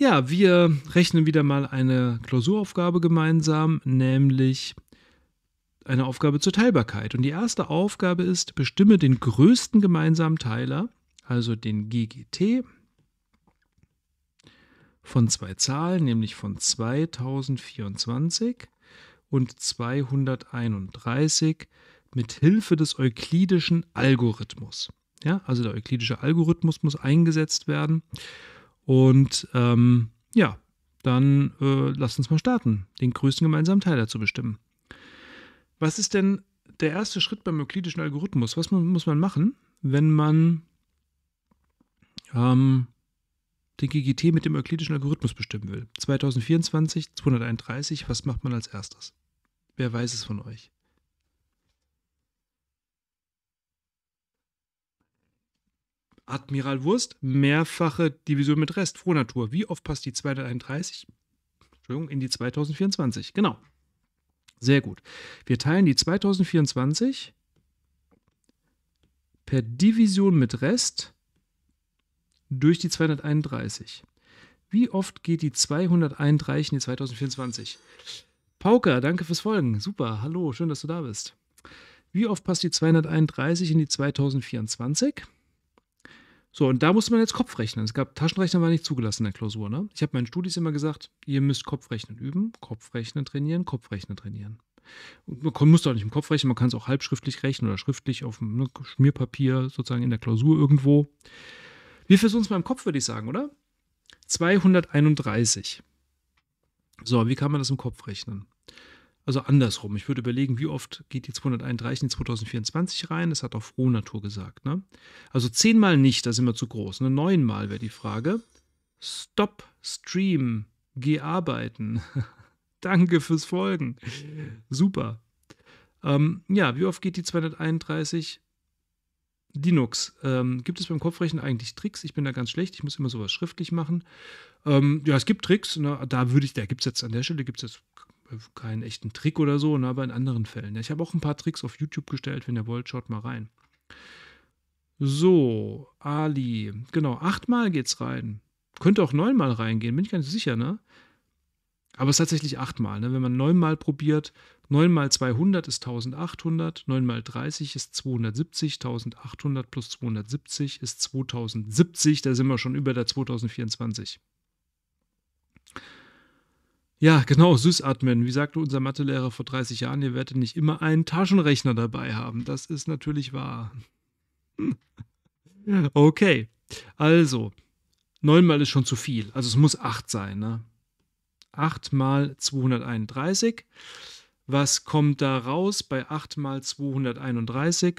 Ja, wir rechnen wieder mal eine Klausuraufgabe gemeinsam, nämlich eine Aufgabe zur Teilbarkeit. Und die erste Aufgabe ist, bestimme den größten gemeinsamen Teiler, also den GGT, von zwei Zahlen, nämlich von 2024 und 231 mit Hilfe des euklidischen Algorithmus. Ja, also der euklidische Algorithmus muss eingesetzt werden und ähm, ja, dann äh, lasst uns mal starten, den größten gemeinsamen Teiler zu bestimmen. Was ist denn der erste Schritt beim euklidischen Algorithmus? Was muss man machen, wenn man ähm, den GGT mit dem euklidischen Algorithmus bestimmen will? 2024, 231, was macht man als erstes? Wer weiß es von euch? Admiral Wurst, mehrfache Division mit Rest, Frohnatur. Wie oft passt die 231 Entschuldigung, in die 2024? Genau. Sehr gut. Wir teilen die 2024 per Division mit Rest durch die 231. Wie oft geht die 231 in die 2024? Pauker, danke fürs Folgen. Super, hallo, schön, dass du da bist. Wie oft passt die 231 in die 2024? So, und da musste man jetzt Kopf rechnen. Es gab Taschenrechner war nicht zugelassen in der Klausur. Ne? Ich habe meinen Studis immer gesagt, ihr müsst Kopfrechnen üben, Kopfrechnen trainieren, Kopfrechnen trainieren. Und man muss doch nicht im Kopf rechnen, man kann es auch halbschriftlich rechnen oder schriftlich auf einem ne, Schmierpapier sozusagen in der Klausur irgendwo. Wir versuchen es mal im Kopf, würde ich sagen, oder? 231. So, wie kann man das im Kopf rechnen? Also andersrum. Ich würde überlegen, wie oft geht die 231 in 2024 rein? Das hat auch Frohnatur gesagt. Ne? Also zehnmal nicht, da sind wir zu groß. Ne? Neunmal wäre die Frage. Stop, stream, geh arbeiten. Danke fürs Folgen. Super. Ähm, ja, wie oft geht die 231? Linux. Ähm, gibt es beim Kopfrechnen eigentlich Tricks? Ich bin da ganz schlecht, ich muss immer sowas schriftlich machen. Ähm, ja, es gibt Tricks, na, ne? da würde ich, da gibt es jetzt an der Stelle gibt es jetzt keinen echten Trick oder so, ne, aber in anderen Fällen. Ich habe auch ein paar Tricks auf YouTube gestellt, wenn ihr wollt, schaut mal rein. So, Ali, genau, achtmal geht's rein. Könnte auch neunmal reingehen, bin ich ganz sicher, ne? Aber es ist tatsächlich achtmal, ne? Wenn man neunmal probiert, neunmal 200 ist 1800, neunmal 30 ist 270, 1800 plus 270 ist 2070, da sind wir schon über der 2024. Ja, genau, Sysadmin. Wie sagte unser Mathelehrer vor 30 Jahren, ihr werdet nicht immer einen Taschenrechner dabei haben. Das ist natürlich wahr. okay, also, neunmal ist schon zu viel. Also es muss acht sein. Ne? 8 mal 231. Was kommt da raus bei 8 mal 231?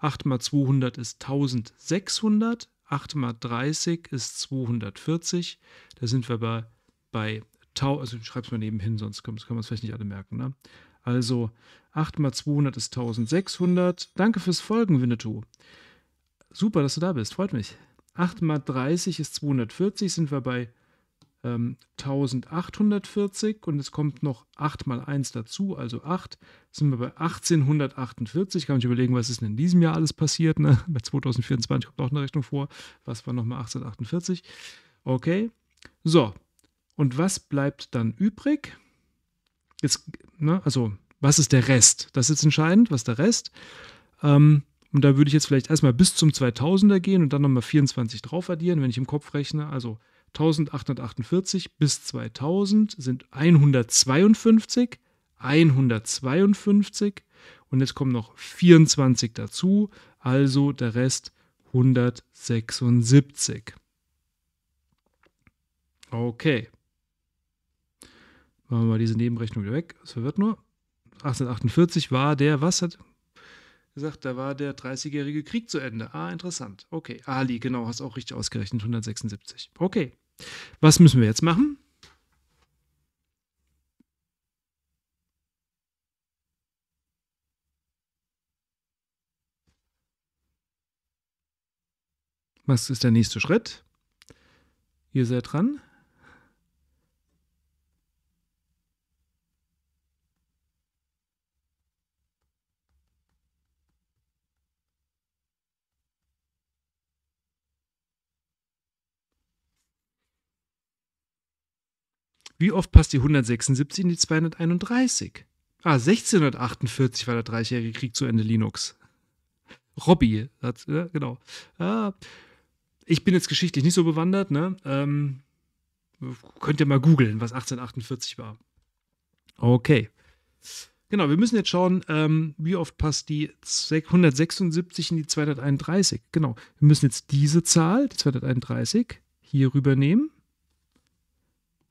8 mal 200 ist 1600. 8 mal 30 ist 240. Da sind wir bei, bei also ich schreibe es mal nebenhin, sonst können, können wir es vielleicht nicht alle merken. Ne? Also 8 mal 200 ist 1600. Danke fürs Folgen, Winnetou. Super, dass du da bist, freut mich. 8 mal 30 ist 240, sind wir bei ähm, 1840 und es kommt noch 8 mal 1 dazu, also 8, sind wir bei 1848. Kann man sich überlegen, was ist denn in diesem Jahr alles passiert. Ne? Bei 2024 kommt auch eine Rechnung vor. Was war nochmal 1848? Okay, so, und was bleibt dann übrig? Jetzt, ne, also, was ist der Rest? Das ist jetzt entscheidend, was ist der Rest? Ähm, und da würde ich jetzt vielleicht erstmal bis zum 2000er gehen und dann nochmal 24 drauf addieren, wenn ich im Kopf rechne. Also 1848 bis 2000 sind 152, 152 und jetzt kommen noch 24 dazu, also der Rest 176. Okay. Machen wir mal diese Nebenrechnung wieder weg. Das verwirrt nur. 1848 war der, was hat gesagt, da war der 30-jährige Krieg zu Ende. Ah, interessant. Okay. Ali, genau, hast auch richtig ausgerechnet. 176. Okay. Was müssen wir jetzt machen? Was ist der nächste Schritt? Ihr seid dran. Wie oft passt die 176 in die 231? Ah, 1648 war der Dreijährige Krieg zu Ende Linux. Robby hat, ja, genau. Ah, ich bin jetzt geschichtlich nicht so bewandert, ne? Ähm, könnt ihr mal googeln, was 1848 war. Okay. Genau, wir müssen jetzt schauen, ähm, wie oft passt die 176 in die 231. Genau, wir müssen jetzt diese Zahl, die 231, hier rübernehmen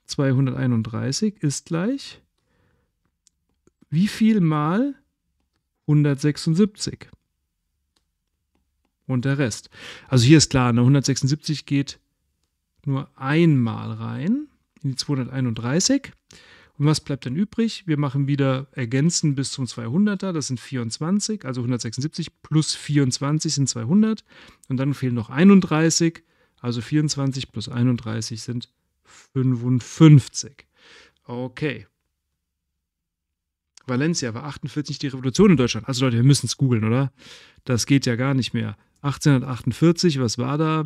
231 ist gleich wie viel mal 176? Und der Rest. Also hier ist klar, eine 176 geht nur einmal rein in die 231. Und was bleibt dann übrig? Wir machen wieder ergänzen bis zum 200er, das sind 24, also 176 plus 24 sind 200. Und dann fehlen noch 31, also 24 plus 31 sind 55. Okay. Valencia war 48 die Revolution in Deutschland. Also Leute, wir müssen es googeln, oder? Das geht ja gar nicht mehr. 1848, was war da?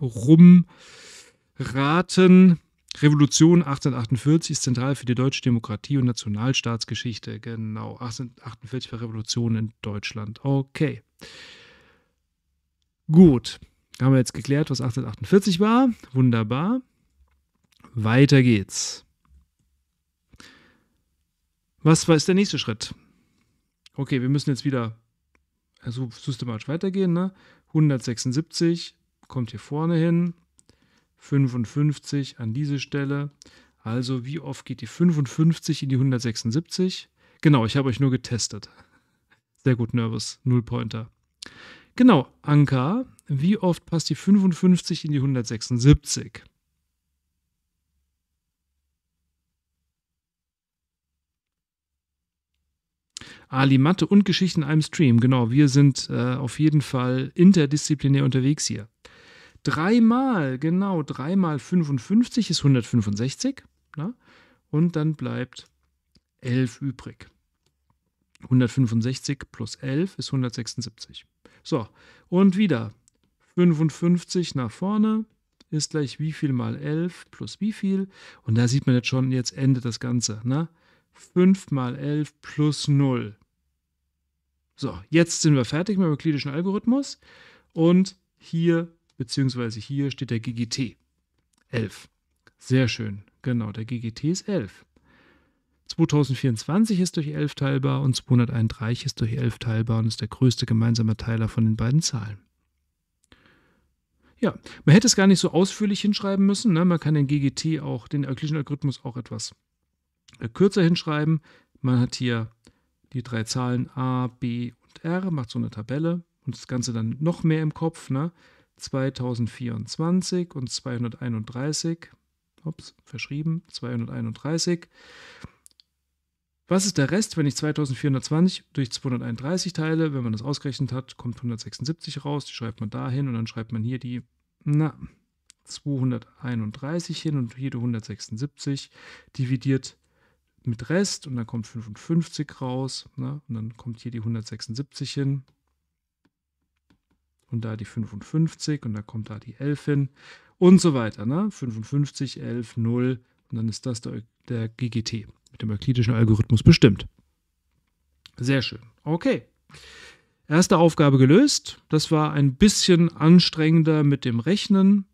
Rumraten. Revolution 1848 ist zentral für die deutsche Demokratie und Nationalstaatsgeschichte. Genau, 1848 war Revolution in Deutschland. Okay. Gut. Haben wir jetzt geklärt, was 848 war. Wunderbar. Weiter geht's. Was ist der nächste Schritt? Okay, wir müssen jetzt wieder also systematisch weitergehen. Ne? 176 kommt hier vorne hin, 55 an diese Stelle. Also wie oft geht die 55 in die 176? Genau, ich habe euch nur getestet. Sehr gut, Nervous, Null Pointer. Genau, Anka, wie oft passt die 55 in die 176? Ali Mathe und Geschichten in einem Stream. Genau, wir sind äh, auf jeden Fall interdisziplinär unterwegs hier. Dreimal, genau, dreimal 55 ist 165. Na? Ne? Und dann bleibt 11 übrig. 165 plus 11 ist 176. So, und wieder 55 nach vorne ist gleich wie viel mal 11 plus wie viel. Und da sieht man jetzt schon, jetzt endet das Ganze. Ne? 5 mal 11 plus 0. So, jetzt sind wir fertig mit dem euklidischen Algorithmus. Und hier, beziehungsweise hier steht der GGT. 11. Sehr schön. Genau, der GGT ist 11. 2024 ist durch 11 teilbar und 231 ist durch 11 teilbar und ist der größte gemeinsame Teiler von den beiden Zahlen. Ja, man hätte es gar nicht so ausführlich hinschreiben müssen. Ne? Man kann den GGT auch, den euklidischen Algorithmus auch etwas äh, kürzer hinschreiben. Man hat hier die drei Zahlen A, B und R, macht so eine Tabelle und das Ganze dann noch mehr im Kopf. Ne? 2024 und 231. Ups, verschrieben, 231. Was ist der Rest, wenn ich 2420 durch 231 teile? Wenn man das ausgerechnet hat, kommt 176 raus. Die schreibt man da hin und dann schreibt man hier die, na, 231 hin und hier die 176. Dividiert mit Rest und dann kommt 55 raus. Ne? Und dann kommt hier die 176 hin. Und da die 55 und da kommt da die 11 hin. Und so weiter. Ne? 55, 11, 0. Und dann ist das der, der GGT mit dem euklidischen Algorithmus bestimmt. Sehr schön. Okay. Erste Aufgabe gelöst. Das war ein bisschen anstrengender mit dem Rechnen.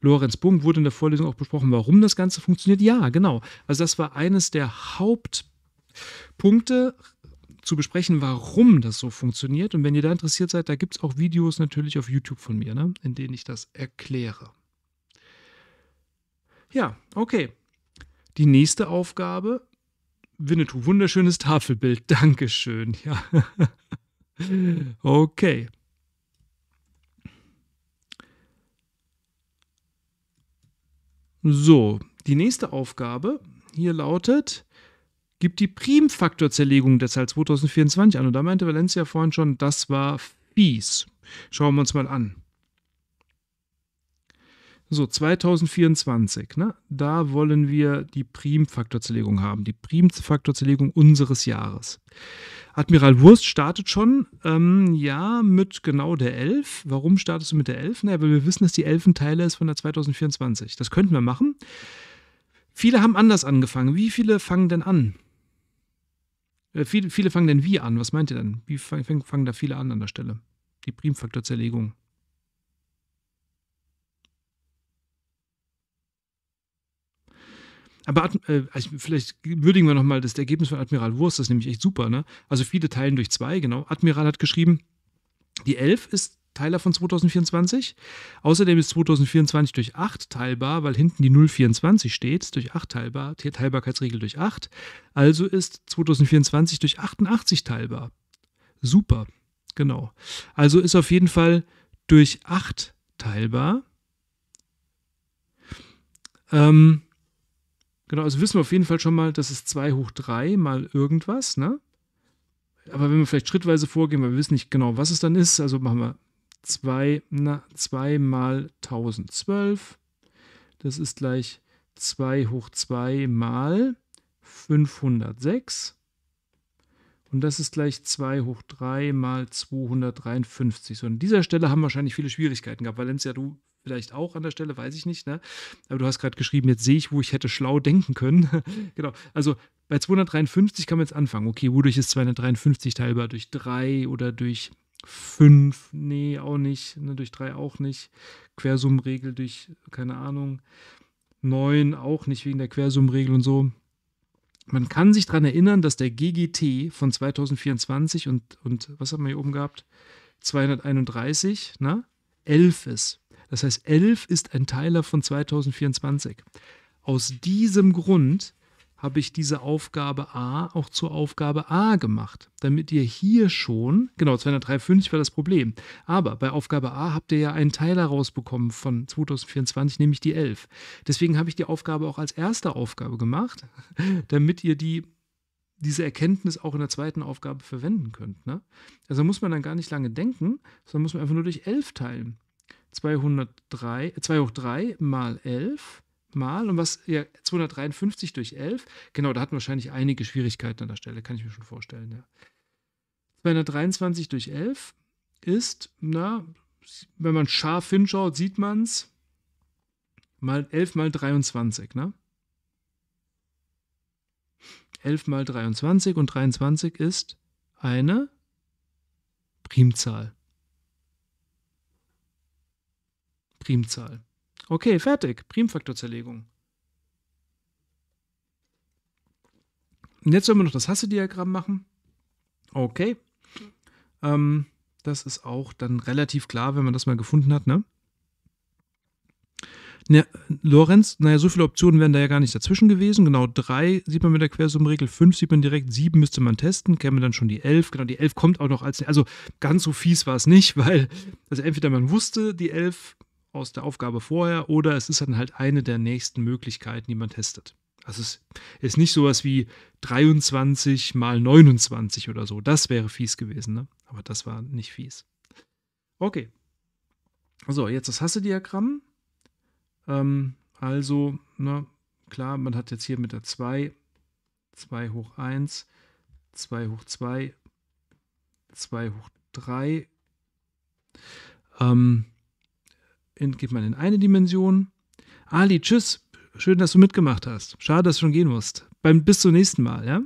Lorenz Bung wurde in der Vorlesung auch besprochen, warum das Ganze funktioniert. Ja, genau. Also das war eines der Hauptpunkte zu besprechen, warum das so funktioniert. Und wenn ihr da interessiert seid, da gibt es auch Videos natürlich auf YouTube von mir, ne? in denen ich das erkläre. Ja, okay. Die nächste Aufgabe, Winnetou, wunderschönes Tafelbild, Dankeschön, ja. okay. So, die nächste Aufgabe hier lautet, gibt die Primfaktorzerlegung der Zahl 2024 an. Und da meinte Valencia vorhin schon, das war fies. Schauen wir uns mal an. So, 2024, ne? da wollen wir die Primfaktorzerlegung haben, die Primfaktorzerlegung unseres Jahres. Admiral Wurst startet schon, ähm, ja, mit genau der 11. Warum startest du mit der 11? Naja, weil wir wissen, dass die 11 ein Teil ist von der 2024. Das könnten wir machen. Viele haben anders angefangen. Wie viele fangen denn an? Äh, viele, viele fangen denn wie an? Was meint ihr denn? Wie fangen, fangen da viele an an der Stelle? Die Primfaktorzerlegung. Aber äh, also vielleicht würdigen wir nochmal das Ergebnis von Admiral Wurst, das ist nämlich echt super, ne? Also viele teilen durch zwei, genau. Admiral hat geschrieben, die 11 ist Teiler von 2024. Außerdem ist 2024 durch 8 teilbar, weil hinten die 024 steht, durch 8 teilbar, Teilbarkeitsregel durch 8. Also ist 2024 durch 88 teilbar. Super, genau. Also ist auf jeden Fall durch 8 teilbar. Ähm, Genau, also wissen wir auf jeden Fall schon mal, das ist 2 hoch 3 mal irgendwas, ne? Aber wenn wir vielleicht schrittweise vorgehen, weil wir wissen nicht genau, was es dann ist, also machen wir 2, na, 2 mal 1012. Das ist gleich 2 hoch 2 mal 506. Und das ist gleich 2 hoch 3 mal 253. So, an dieser Stelle haben wahrscheinlich viele Schwierigkeiten gehabt, Valencia, du vielleicht auch an der Stelle, weiß ich nicht. Ne? Aber du hast gerade geschrieben, jetzt sehe ich, wo ich hätte schlau denken können. genau. Also bei 253 kann man jetzt anfangen. Okay, wodurch ist 253 teilbar? Durch 3 oder durch 5? Nee, auch nicht. Ne? Durch 3 auch nicht. Quersummenregel durch, keine Ahnung, 9 auch nicht wegen der Quersummenregel und so. Man kann sich daran erinnern, dass der GGT von 2024 und, und was haben wir hier oben gehabt? 231, ne? 11 ist. Das heißt, 11 ist ein Teiler von 2024. Aus diesem Grund habe ich diese Aufgabe A auch zur Aufgabe A gemacht, damit ihr hier schon, genau, 203,5 war das Problem, aber bei Aufgabe A habt ihr ja einen Teiler rausbekommen von 2024, nämlich die 11. Deswegen habe ich die Aufgabe auch als erste Aufgabe gemacht, damit ihr die diese Erkenntnis auch in der zweiten Aufgabe verwenden könnt. Ne? Also muss man dann gar nicht lange denken, sondern muss man einfach nur durch 11 teilen. 203, 2 äh, hoch 3 mal 11 mal und was ja 253 durch 11. Genau, da hatten wahrscheinlich einige Schwierigkeiten an der Stelle, kann ich mir schon vorstellen. Ja. 223 durch 11 ist, na, wenn man scharf hinschaut, sieht man es, mal 11 mal 23, ne? 11 mal 23 und 23 ist eine Primzahl. Primzahl. Okay, fertig. Primfaktorzerlegung. Und jetzt sollen wir noch das Hasse-Diagramm machen. Okay. Ähm, das ist auch dann relativ klar, wenn man das mal gefunden hat, ne? Ja, Lorenz, naja, so viele Optionen wären da ja gar nicht dazwischen gewesen. Genau drei sieht man mit der Quersummenregel, fünf sieht man direkt, sieben müsste man testen, käme dann schon die elf. Genau, die elf kommt auch noch als. Also ganz so fies war es nicht, weil, also entweder man wusste, die elf aus der Aufgabe vorher oder es ist dann halt eine der nächsten Möglichkeiten, die man testet. Also es ist nicht sowas wie 23 mal 29 oder so. Das wäre fies gewesen, ne? Aber das war nicht fies. Okay. So, jetzt das Hasse-Diagramm. Ähm, also, na, ne, klar, man hat jetzt hier mit der 2, 2 hoch 1, 2 hoch 2, 2 hoch 3. Ähm, geht man in eine Dimension. Ali, tschüss. Schön, dass du mitgemacht hast. Schade, dass du schon gehen musst. Beim, bis zum nächsten Mal, ja?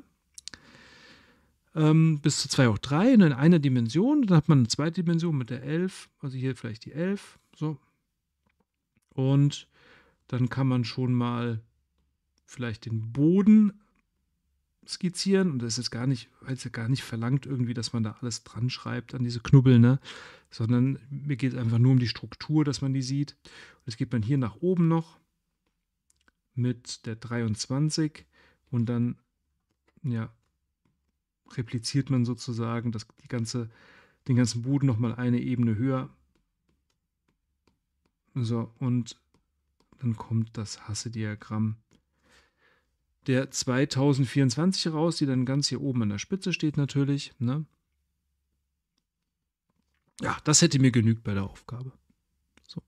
Ähm, bis zu 2 hoch 3 in einer Dimension. Dann hat man eine zweite Dimension mit der 11. Also hier vielleicht die 11. So. Und dann kann man schon mal vielleicht den Boden skizzieren. Und das ist gar nicht, weil es ja gar nicht verlangt irgendwie, dass man da alles dran schreibt an diese Knubbel, ne? Sondern mir geht es einfach nur um die Struktur, dass man die sieht. Und das geht man hier nach oben noch mit der 23 und dann, ja, repliziert man sozusagen das, die ganze, den ganzen Boden nochmal eine Ebene höher. So, und dann kommt das Hasse-Diagramm der 2024 raus, die dann ganz hier oben an der Spitze steht natürlich. Ne? Ja, das hätte mir genügt bei der Aufgabe. So.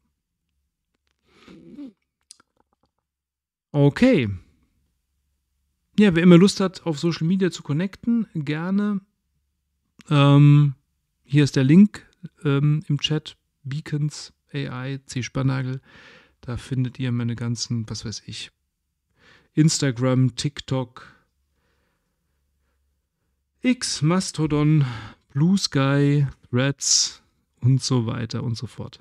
Okay. Ja, wer immer Lust hat, auf Social Media zu connecten, gerne. Ähm, hier ist der Link ähm, im Chat. Beacons AI, C. Spannagel. Da findet ihr meine ganzen, was weiß ich, Instagram, TikTok, X, Mastodon, Blue Sky, Reds und so weiter und so fort.